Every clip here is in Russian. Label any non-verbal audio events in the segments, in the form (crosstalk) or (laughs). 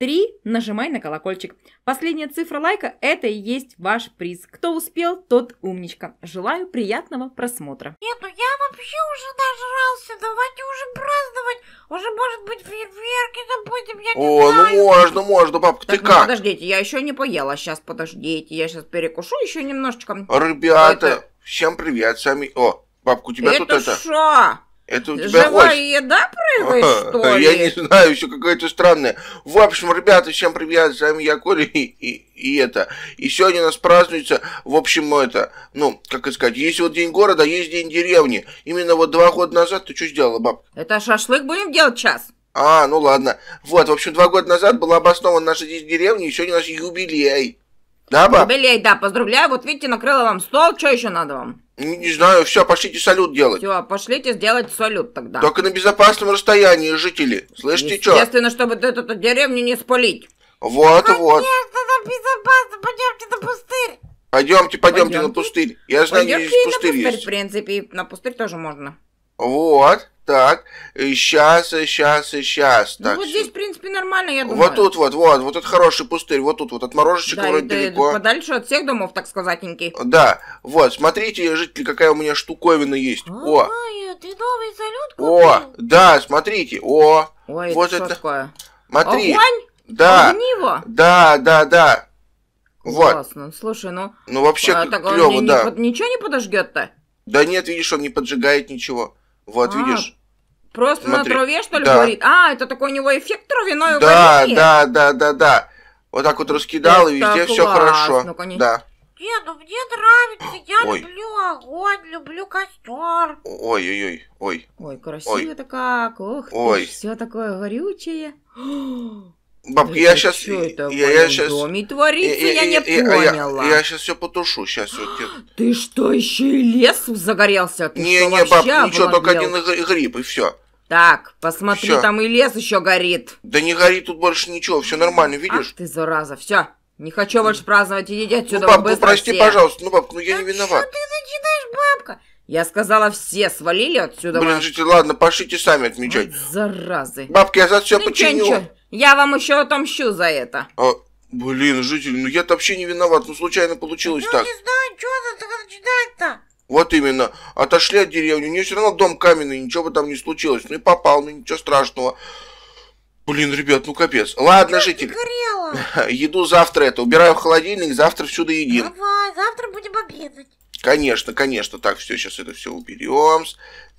Три, нажимай на колокольчик. Последняя цифра лайка – это и есть ваш приз. Кто успел, тот умничка. Желаю приятного просмотра. Нет, ну я вообще уже нажрался. Давайте уже праздновать. Уже, может быть, фейерверки запустим, я не О, ну знаю. ну можно, можно, бабка, так, ты ну, как? подождите, я еще не поела. Сейчас, подождите, я сейчас перекушу еще немножечко. Ребята, это... всем привет, сами... О, бабка, у тебя это тут шо? это... Это это у тебя Живая ось. еда прыгает, (laughs) что ли? Я не знаю, еще какое то странное. В общем, ребята, всем привет, с вами я, Коля, и, и, и это. И сегодня у нас празднуется, в общем, это, ну, как это сказать, есть вот день города, а есть день деревни. Именно вот два года назад ты что сделала, баб? Это шашлык будем делать час. А, ну ладно. Вот, в общем, два года назад была обоснована наша здесь деревня, и сегодня у нас юбилей. Да, баб? Юбилей, да, поздравляю. Вот видите, накрыла вам стол, что еще надо вам? Не, ну, не знаю, все, пошлите салют делать. Все, пошлите сделать салют тогда. Только на безопасном расстоянии, жители. Слышите, что? Естественно, чтобы эту, эту деревню не спалить. Вот, Конечно, вот. Конечно, безопасно, пойдемте на пустырь. Пойдемте, пойдемте, на пустырь. Я знаю, пойдемте здесь пустырь, пустырь есть. в принципе, на пустырь тоже можно. Вот так, и э, сейчас, и э, сейчас, и э, сейчас. Ну, так, вот здесь, в принципе, нормально, я думаю. Вот тут вот, вот, вот этот хороший пустырь, вот тут вот, от морожечек да, вроде да, далеко. Да, подальше от всех домов, так сказать, Никей. Да, вот, смотрите, жители, какая у меня штуковина есть. А, О, ты новый салют купил? О, да, смотрите, о. Ой, вот это, это... что такое? Смотри. Огонь? Да. Огниво? Да, да, да. Вот. Классно. Слушай, ну... Ну, вообще а, так клёво, он не, да. Не, ничего не подожгет то Да нет, видишь, он не поджигает ничего. Вот, а, видишь. Просто Смотри. на траве, что ли, да. говорит? А, это такой у него эффект травяной да, воды. Да, да, да, да. Вот так вот раскидал, это и везде класс, все хорошо. Ну, Да. Деду, мне нравится, я ой. люблю огонь, люблю костер. Ой, ой, ой, ой. Ой, красиво-то как, ох ой. ты, все такое горючее. Бабка, я сейчас... Что это я, в я сейчас... доме творится, я, я, я не а я, поняла. Я, я сейчас все потушу, сейчас все... (gasps) Ты что, еще и лес загорелся? Ты не, что, не, баб, ничего, только один гриб, и все. Так, посмотри, всё. там и лес еще горит. Да не горит тут больше ничего, все нормально, видишь? Ах ты, зараза, все, не хочу больше праздновать, идите ну, отсюда, Ну, бабка, прости, все. пожалуйста, ну, бабка, ну я да не виноват. что ты начинаешь, бабка? Я сказала, все свалили отсюда. Блин, жители, ладно, пошлите сами отмечать. Вот заразы. Бабки, я за все ну, починю. Ничего, ничего. Я вам еще отомщу за это. А, блин, житель, ну я-то вообще не виноват, ну случайно получилось я ну, так. Я не знаю, что надо ждать-то. Вот именно. Отошли от деревни. У нее все равно дом каменный, ничего бы там не случилось. Ну и попал, ну ничего страшного. Блин, ребят, ну капец. Ладно, как житель. (laughs) Еду завтра это. Убираю в холодильник, завтра всюду едим. Давай, завтра будем обедать. Конечно, конечно, так, все, сейчас это все уберем.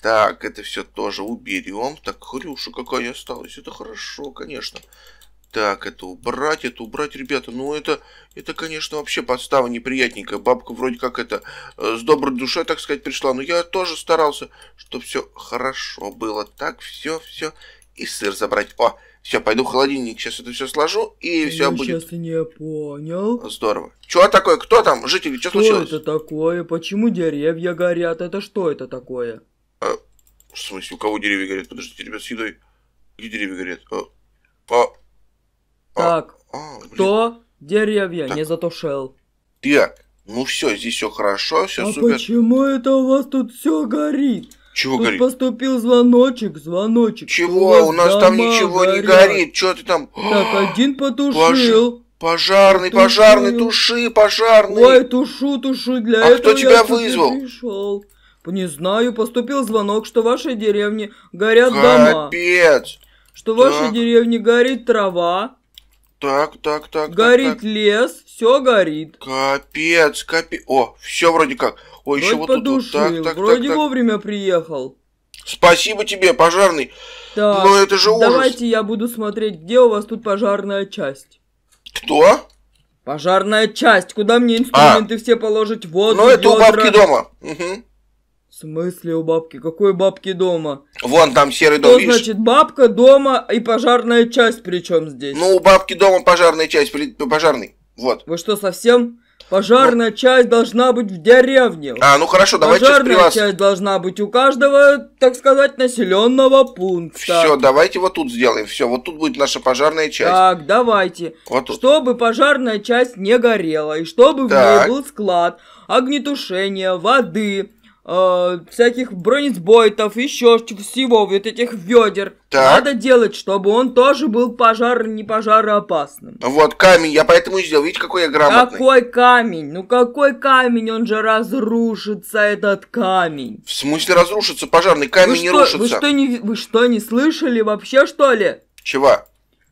Так, это все тоже уберем. Так, хрюша какая осталась, это хорошо, конечно. Так, это убрать, это убрать, ребята. Ну, это, это конечно, вообще подстава неприятненькая. Бабка вроде как это э, с доброй душой так сказать, пришла. Но я тоже старался, чтобы все хорошо было. Так, все, все. И сыр забрать. О, все, пойду в холодильник, сейчас это все сложу, и все я будет. сейчас не понял. Здорово. Чего такое? Кто там? Жители, что, что случилось? Что это такое? Почему деревья горят? Это что это такое? А, в смысле, у кого деревья горят? Подождите, ребят, с едой. Где деревья горят? А, а, а так, а, а, кто деревья так. не затушил? Так, ну все, здесь все хорошо, все а супер. почему это у вас тут все горит? Чего Тут горит? поступил звоночек, звоночек. Чего? У, у нас там ничего горят. не горит. Что ты там? Так, (gasps) один потушил. Пож... Пожарный, тушил. пожарный, туши, пожарный. Ой, тушу, тушу, для а этого кто тебя я вызвал? Пришел. Не знаю, поступил звонок, что в вашей деревне горят Капец. дома. Капец. Что так. в вашей деревне горит трава, так, так, так. Горит так, так. лес, все горит. Капец, капец. О, все вроде как. Ой, еще вот тут. Вот. Так, так, вроде так, вовремя так. приехал. Спасибо тебе, пожарный. Так, Но это же ужас. Давайте я буду смотреть, где у вас тут пожарная часть. Кто? Пожарная часть, куда мне а. инструменты а. все положить? Вот. Ну, это ведра. у бабки дома. Угу смысле у бабки? Какой бабки дома? Вон там серый дом, Что видишь? значит бабка дома и пожарная часть причем здесь? Ну, у бабки дома пожарная часть, ну, пожарный. Вот. Вы что, совсем? Пожарная ну. часть должна быть в деревне. А, ну хорошо, давайте Пожарная при вас... часть должна быть у каждого, так сказать, населенного пункта. Все, давайте вот тут сделаем. Все, вот тут будет наша пожарная часть. Так, давайте. Вот тут. Чтобы пожарная часть не горела, и чтобы так. в ней был склад огнетушения, воды, э, всяких бронезбойтов, еще всего, вот этих ведер. Так. Надо делать, чтобы он тоже был пожар, не пожароопасным. Вот камень, я поэтому и сделал. Видите, какой я грамотный. Какой камень? Ну какой камень? Он же разрушится, этот камень. В смысле разрушится? Пожарный камень вы не что, рушится. Вы что не, вы что, не слышали вообще, что ли? Чего?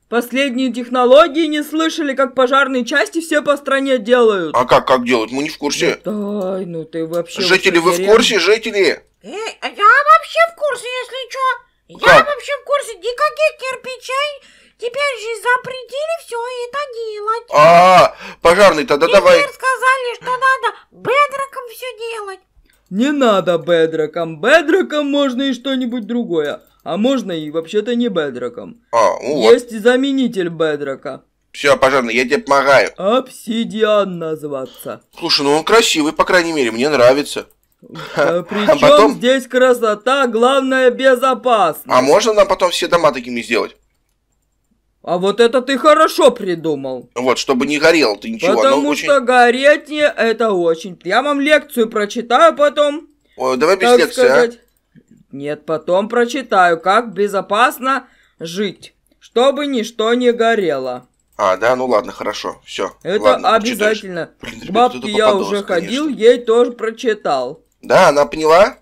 Последние технологии не слышали, как пожарные части все по стране делают. А как, как делают? Мы не в курсе. Ну, Ай, ну ты вообще... Жители, вы в курсе, жители? Эй, а я вообще в курсе, если что. Я вообще в курсе никаких кирпичей. Теперь же запретили все это делать. А, -а, -а пожарный, тогда Теперь давай. Теперь сказали, что надо бедроком все делать. Не надо бедроком. Бедроком можно и что-нибудь другое а можно и вообще-то не бедроком. А, ну вот. заменитель бедрока. Все, пожарный, я тебе помогаю. Обсидиан называться. Слушай, ну он красивый, по крайней мере, мне нравится. (laughs) А Причем а потом... здесь красота, главное безопасность. А можно нам потом все дома такими сделать? А вот это ты хорошо придумал. Вот, чтобы не горел ты ничего. Потому очень... что гореть не это очень. Я вам лекцию прочитаю потом. Ой, давай без лекции, а? сказать. а? Нет, потом прочитаю, как безопасно жить, чтобы ничто не горело. А, да, ну ладно, хорошо, все. Это ладно, обязательно. Блин, ребят, Бабки я уже конечно. ходил, ей тоже прочитал. Да, она поняла?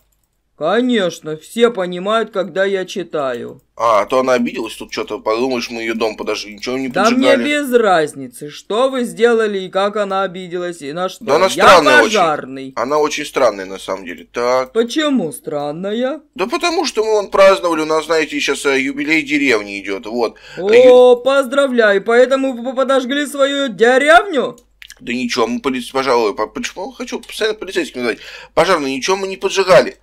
Конечно, все понимают, когда я читаю. А, а то она обиделась, тут что-то подумаешь, мы ее дом подожгли, ничего не поджигали. Да мне без разницы, что вы сделали и как она обиделась, и на что. Да она странная Я пожарный. Очень. Она очень странная, на самом деле. Так. Почему странная? Да потому что мы вон праздновали, у нас, знаете, сейчас э, юбилей деревни идет, вот. О, э, Ю... поздравляю, поэтому вы подожгли свою деревню? Да ничего, мы, поли... пожалуй, почему хочу постоянно полицейским сказать, Пожарный, ничего мы не поджигали.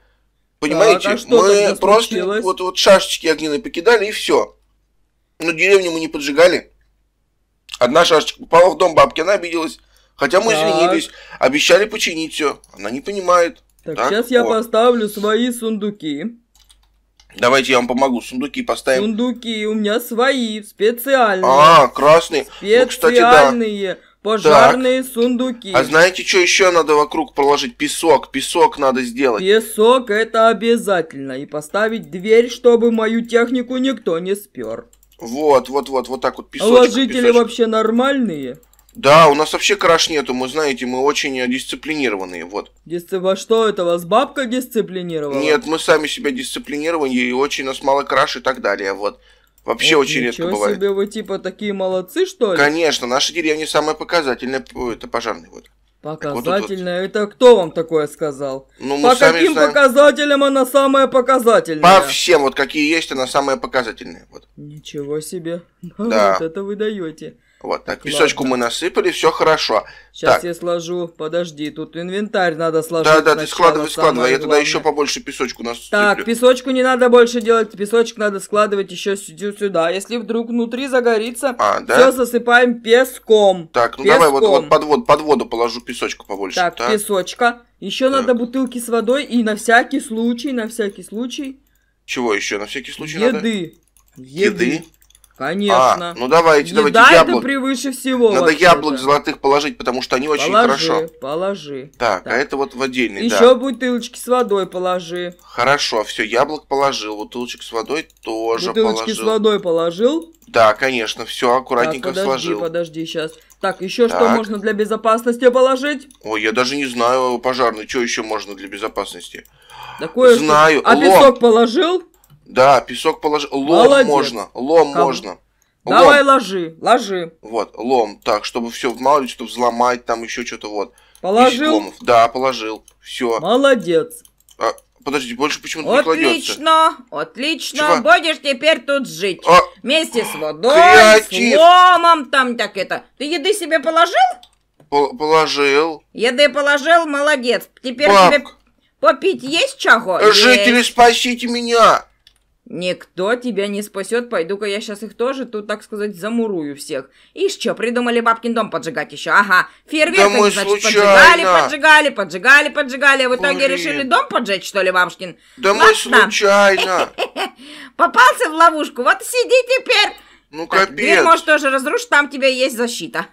Понимаете, так, а что мы просто вот, вот шашечки огненные покидали и все. Но ну, деревню мы не поджигали. Одна шашечка попала в дом бабки, она обиделась. Хотя мы так. извинились, обещали починить все. Она не понимает. Так, так сейчас вот. я поставлю свои сундуки. Давайте я вам помогу. Сундуки поставим. Сундуки у меня свои, специальные. А, красные. Специальные. Ну, кстати, да. Пожарные так. сундуки. А знаете, что еще надо вокруг положить Песок. Песок надо сделать. Песок это обязательно. И поставить дверь, чтобы мою технику никто не спер. Вот, вот, вот, вот так вот песочек. А ложители песочек. вообще нормальные? Да, у нас вообще краш нету, мы знаете, мы очень э, дисциплинированные, вот. Дисци... Во что это, вас бабка дисциплинировала? Нет, мы сами себя дисциплинированы и очень нас мало краш и так далее, вот. Вообще Ох, очень редко бывает. себе, вы типа такие молодцы, что ли? Конечно, наши деревни самая показательная, это пожарные вот. Показательная? Вот, вот, это кто вам такое сказал? Ну, мы По сами каким знаем. показателям она самая показательная? По всем, вот какие есть, она самая показательная. Вот. Ничего себе. (laughs) Да. Вот это вы даете. Вот так, песочку Ладно. мы насыпали, все хорошо. Сейчас так. я сложу, подожди, тут инвентарь надо сложить. Да, да, ты складывай, складывай, а я главное. туда еще побольше песочку насыплю. Так, песочку не надо больше делать, песочек надо складывать еще сюда. Если вдруг внутри загорится, а, да? все засыпаем песком. Так, ну песком. давай вот, вот под, воду, под воду положу песочку побольше. Так, так. песочка. Еще надо бутылки с водой и на всякий случай, на всякий случай. Чего еще на всякий случай Еды. надо? Еды. Еды. Конечно. А, ну давайте, Еда давайте яблок. это превыше всего. Надо яблок золотых положить, потому что они очень положи, хорошо. Положи. Так, а так, а это вот в отдельный. Еще да. бутылочки с водой положи. Хорошо, все, яблок положил, бутылочек с водой тоже бутылочки положил. Бутылочки с водой положил. Да, конечно, все аккуратненько так, подожди, сложил. Подожди, сейчас. Так, еще так. что можно для безопасности положить? Ой, я даже не знаю, пожарный, что еще можно для безопасности. Такое. Знаю. Что? А лом. песок положил? Да, песок положил. Лом Молодец. можно. Лом Кому? можно. Давай лом. ложи, ложи. Вот, лом. Так, чтобы все, мало ли чтобы взломать, там еще что-то вот. Положил? ломов. Да, положил. Все. Молодец. А, подожди, больше почему-то не кладется. Отлично, отлично. Чего? Будешь теперь тут жить. А... Вместе с водой, Креатив. с ломом, там так это. Ты еды себе положил? положил. Еды положил, молодец. Теперь Пап... тебе попить есть чего? Жители, есть. спасите меня. «Никто тебя не спасет, пойду-ка я сейчас их тоже тут, так сказать, замурую всех. И что, придумали бабкин дом поджигать еще? Ага, фейерверк, да значит, случайно. поджигали, поджигали, поджигали, поджигали, а в итоге Блин. решили дом поджечь, что ли, бабушкин? Да Ладно. мы случайно. (laughs) Попался в ловушку, вот сиди теперь. Ну, так, капец. Дверь, можешь тоже разрушить, там тебя есть защита.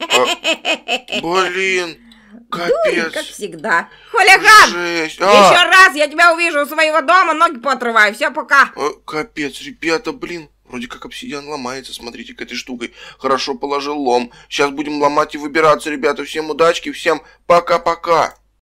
А, блин. Капец. Дурень, как всегда. Хулиган! Жесть. А! Еще раз я тебя увижу у своего дома, ноги поотрываю. Все, пока. А, капец, ребята, блин. Вроде как обсидиан ломается, смотрите, к этой штукой. Хорошо положил лом. Сейчас будем ломать и выбираться, ребята. Всем удачки, всем пока-пока.